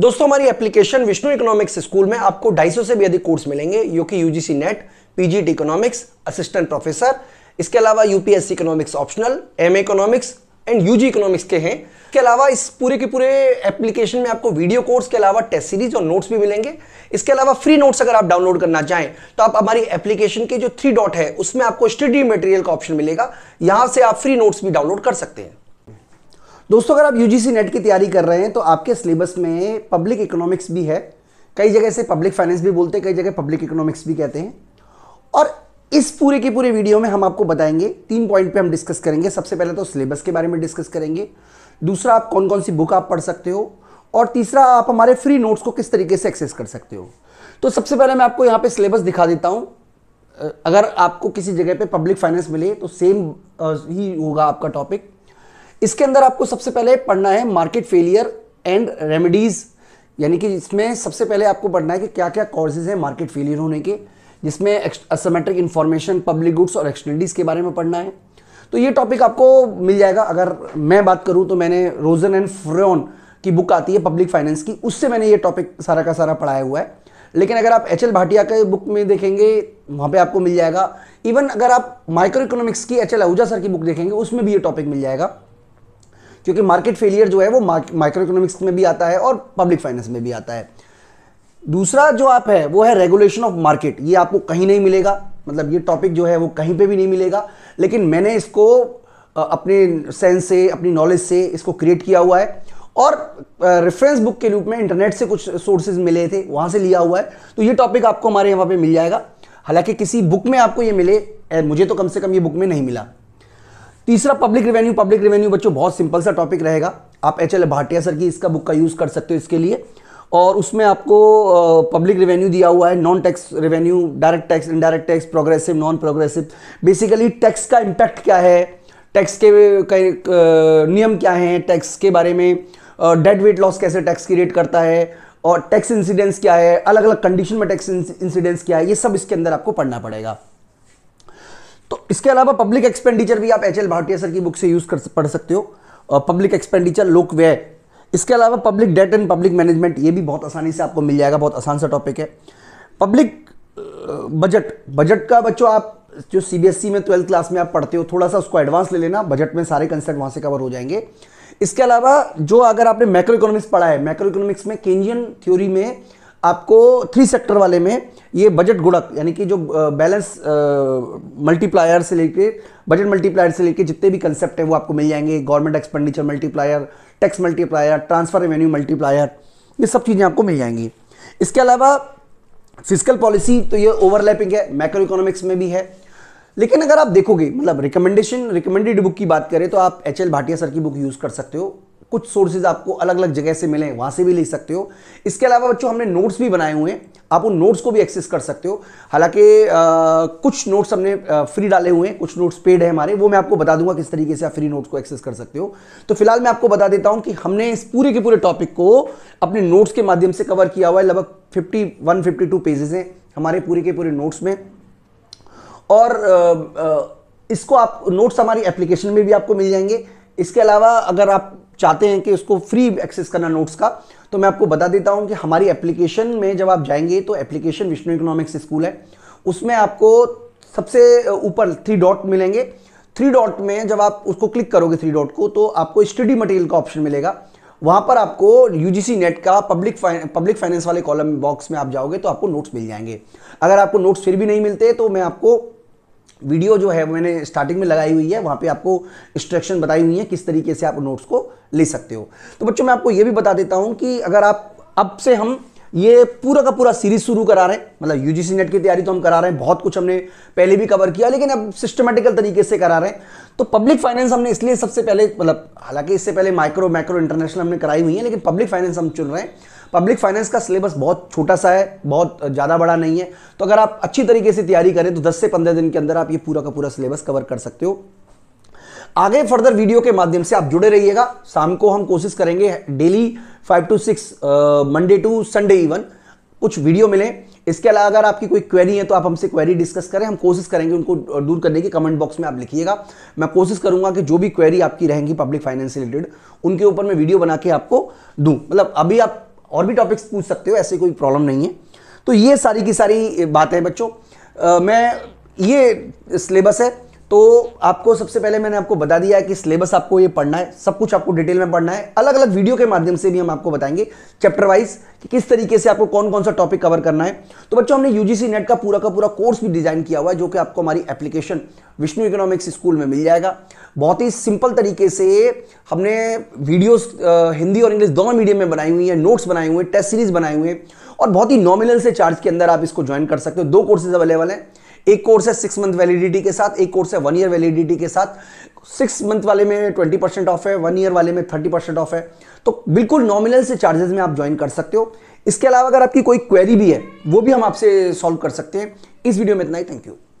दोस्तों हमारी application Vishnu economics school में आपको 250 से भी अधिक कोर्स मिलेंगे जो कि UGC NET PGT economics assistant professor इसके अलावा UPSC economics optional M economics and UG economics के हैं इसके अलावा इस पूरे के पूरे एप्लीकेशन में आपको वीडियो कोर्स के अलावा टेस्ट सीरीज और नोट्स भी मिलेंगे इसके अलावा फ्री नोट्स अगर आप डाउनलोड करना चाहें तो आप हमारी एप्लीकेशन के जो थ्री डॉट है उसमें आपको स्टडी मटेरियल का ऑप्शन मिलेगा यहां से आप फ्री नोट्स भी डाउनलोड कर सकते हैं दोस्तों अगर आप यूजीसी नेट की तैयारी कर रहे हैं तो आपके सिलेबस में पब्लिक इकोनॉमिक्स भी है कई जगह से पब्लिक फाइनेंस भी बोलते हैं कई जगह पब्लिक इकोनॉमिक्स भी कहते हैं और इस पूरे के पूरे वीडियो में हम आपको बताएंगे तीन पॉइंट पे हम डिस्कस करेंगे सबसे पहले तो सिलेबस के बारे में डिस्कस करेंगे दूसरा आप कौन कौन सी बुक आप पढ़ सकते हो और तीसरा आप हमारे फ्री नोट्स को किस तरीके से एक्सेस कर सकते हो तो सबसे पहले मैं आपको यहाँ पे सिलेबस दिखा देता हूँ अगर आपको किसी जगह पे पब्लिक फाइनेंस मिले तो सेम ही होगा आपका टॉपिक इसके अंदर आपको सबसे पहले पढ़ना है मार्केट फेलियर एंड रेमेडीज यानी कि इसमें सबसे पहले आपको पढ़ना है कि क्या क्या कोर्सेज हैं मार्केट फेलियर होने के जिसमें असमेट्रिक इन्फॉर्मेशन पब्लिक गुड्स और एक्सटेंडीज के बारे में पढ़ना है तो ये टॉपिक आपको मिल जाएगा अगर मैं बात करूँ तो मैंने रोजन एंड फ्रोन की बुक आती है पब्लिक फाइनेंस की उससे मैंने ये टॉपिक सारा का सारा पढ़ाया हुआ है लेकिन अगर आप एच एल भाटिया के बुक में देखेंगे वहाँ पे आपको मिल जाएगा इवन अगर आप माइक्रो इकोनॉमिक्स की एच एल आहूजा सर की बुक देखेंगे उसमें भी ये टॉपिक मिल जाएगा क्योंकि मार्केट फेलियर जो है वो माइक्रो इकोनॉमिक्स में भी आता है और पब्लिक फाइनेंस में भी आता है दूसरा जो आप है वो है रेगुलेशन ऑफ मार्केट ये आपको कहीं नहीं मिलेगा मतलब ये टॉपिक जो है वो कहीं पे भी नहीं मिलेगा लेकिन मैंने इसको अपने सेंस से अपनी नॉलेज से इसको क्रिएट किया हुआ है और रेफरेंस बुक के रूप में इंटरनेट से कुछ सोर्सेज मिले थे वहाँ से लिया हुआ है तो ये टॉपिक आपको हमारे यहाँ पे मिल जाएगा हालांकि किसी बुक में आपको ये मिले मुझे तो कम से कम ये बुक में नहीं मिला तीसरा पब्लिक रिवेन्यू पब्लिक रिवेन्यू बच्चों बहुत सिंपल सा टॉपिक रहेगा आप एच एल भाटिया सर की इसका बुक का यूज़ कर सकते हो इसके लिए और उसमें आपको पब्लिक रिवेन्यू दिया हुआ है non tax revenue direct tax indirect tax progressive non progressive basically tax का इम्पैक्ट क्या है टैक्स के नियम क्या हैं टैक्स के बारे में डेड वेट लॉस कैसे टैक्स क्रिएट करता है और टैक्स इंसिडेंस क्या है अलग अलग कंडीशन में टैक्स इंसिडेंस क्या है ये सब इसके अंदर आपको पढ़ना पड़ेगा तो इसके अलावा पब्लिक एक्सपेंडिचर भी आप एच एल भाटिया सर की बुक से यूज कर पढ़ सकते हो पब्लिक एक्सपेंडिचर लोक व्यय इसके अलावा public debt and public management ये भी बहुत आसानी से आपको मिल जाएगा बहुत आसान सा टॉपिक है पब्लिक बजट बजट का बच्चों आप जो सीबीएसई e में ट्वेल्थ क्लास में आप पढ़ते हो थोड़ा सा उसको एडवांस ले लेना बजट में सारे कंसेप्ट वहाँ से कवर हो जाएंगे इसके अलावा जो अगर आपने मैक्रो इकोनॉमिक्स पढ़ा है मैक्रो इकोनॉमिक्स में केंजियन थ्योरी में आपको थ्री सेक्टर वाले में ये बजट गुड़क यानी कि जो बैलेंस मल्टीप्लायर से लेकर बजट मल्टीप्लायर से लेकर जितने भी कंसेप्ट हैं वो आपको मिल जाएंगे government expenditure multiplier tax multiplier transfer revenue multiplier ये सब चीज़ें आपको मिल जाएंगी इसके अलावा फिजिकल पॉलिसी तो ये ओवरलैपिंग है मैक्रो इकोनॉमिक्स में भी है लेकिन अगर आप देखोगे मतलब रिकमेंडेशन रिकमेंडेड बुक की बात करें तो आप एच एल भाटिया सर की बुक यूज़ कर सकते हो कुछ सोर्सेज आपको अलग अलग जगह से मिले वहां से भी ले सकते हो इसके अलावा बच्चों हमने नोट्स भी बनाए हुए हैं आप उन नोट्स को भी एक्सेस कर सकते हो हालांकि कुछ नोट्स हमने फ्री डाले हुए हैं कुछ नोट्स पेड है हमारे वो मैं आपको बता दूंगा किस तरीके से आप फ्री नोट्स को एक्सेस कर सकते हो तो फिलहाल मैं आपको बता देता हूं कि हमने इस पूरे के पूरे टॉपिक को अपने नोट्स के माध्यम से कवर किया हुआ है लगभग fifty one fifty two pages हैं हमारे पूरे के पूरे नोट्स में और इसको आप नोट्स हमारी एप्लीकेशन में भी आपको मिल जाएंगे इसके अलावा अगर आप चाहते हैं कि उसको फ्री एक्सेस करना नोट्स का तो मैं आपको बता देता हूं कि हमारी एप्लीकेशन में जब आप जाएंगे तो एप्लीकेशन विष्णु इकोनॉमिक्स स्कूल है उसमें आपको सबसे ऊपर थ्री डॉट मिलेंगे थ्री डॉट में जब आप उसको क्लिक करोगे थ्री डॉट को तो आपको स्टडी मटेरियल का ऑप्शन मिलेगा वहां पर आपको यूजीसी नेट का पब्लिक पब्लिक फाइनेंस वाले कॉलम बॉक्स में आप जाओगे तो आपको नोट्स मिल जाएंगे अगर आपको नोट्स फिर भी नहीं मिलते तो मैं आपको वीडियो जो है मैंने स्टार्टिंग में लगाई हुई है वहाँ पे आपको इंस्ट्रक्शन बताई हुई है किस तरीके से आप नोट्स को ले सकते हो तो बच्चों मैं आपको ये भी बता देता हूँ कि अगर आप अब से हम ये पूरा का पूरा सीरीज शुरू करा रहे हैं मतलब यूजीसी नेट की तैयारी तो हम करा रहे हैं बहुत कुछ हमने पहले भी कवर किया लेकिन अब सिस्टमेटिकल तरीके से करा रहे हैं तो पब्लिक फाइनेंस हमने इसलिए सबसे पहले मतलब हालांकि इससे पहले माइक्रो माइक्रो इंटरनेशनल हमने कराई हुई है लेकिन पब्लिक फाइनेंस हम चुन रहे हैं पब्लिक फाइनेंस का सिलेबस बहुत छोटा सा है बहुत ज़्यादा बड़ा नहीं है तो अगर आप अच्छी तरीके से तैयारी करें तो दस से पंद्रह दिन के अंदर आप ये पूरा का पूरा सिलेबस कवर कर सकते हो आगे फर्दर वीडियो के माध्यम से आप जुड़े रहिएगा शाम को हम कोशिश करेंगे daily five to six Monday to Sunday even कुछ वीडियो मिले इसके अलावा अगर आपकी कोई क्वेरी है तो आप हमसे क्वेरी डिस्कस करें हम कोशिश करेंगे उनको दूर करने की कमेंट बॉक्स में आप लिखिएगा मैं कोशिश करूंगा कि जो भी क्वेरी आपकी रहेंगी पब्लिक फाइनेंस रिलेटेड उनके ऊपर मैं वीडियो बना के आपको दूं मतलब अभी आप और भी टॉपिक्स पूछ सकते हो ऐसे कोई प्रॉब्लम नहीं है तो ये सारी की सारी बातें बच्चों मैं ये सिलेबस है तो आपको सबसे पहले मैंने आपको बता दिया है कि सिलेबस आपको ये पढ़ना है सब कुछ आपको डिटेल में पढ़ना है अलग अलग वीडियो के माध्यम से भी हम आपको बताएंगे चैप्टर वाइज कि किस तरीके से आपको कौन कौन सा टॉपिक कवर करना है तो बच्चों हमने यूजीसी नेट का पूरा का पूरा कोर्स भी डिजाइन किया हुआ है जो कि आपको हमारी एप्लीकेशन विष्णु इकोनॉमिक्स स्कूल में मिल जाएगा बहुत ही सिंपल तरीके से हमने वीडियोज हिंदी और इंग्लिश दोनों मीडियम में बनाई हुई है नोट्स बनाए हुए टेस्ट सीरीज बनाए हुए हैं और बहुत ही नॉमिनल से चार्ज के अंदर आप इसको ज्वाइन कर सकते हो दो कोर्सेज अवेलेबल हैं एक कोर्स है सिक्स मंथ वैलिडिटी के साथ एक कोर्स है वन ईयर वैलिडिटी के साथ सिक्स मंथ वाले में ट्वेंटी परसेंट ऑफ है वन ईयर वाले में थर्टी परसेंट ऑफ है तो बिल्कुल नॉमिनल से चार्जेस में आप ज्वाइन कर सकते हो इसके अलावा अगर आपकी कोई क्वेरी भी है वो भी हम आपसे सॉल्व कर सकते हैं इस वीडियो में इतना ही थैंक यू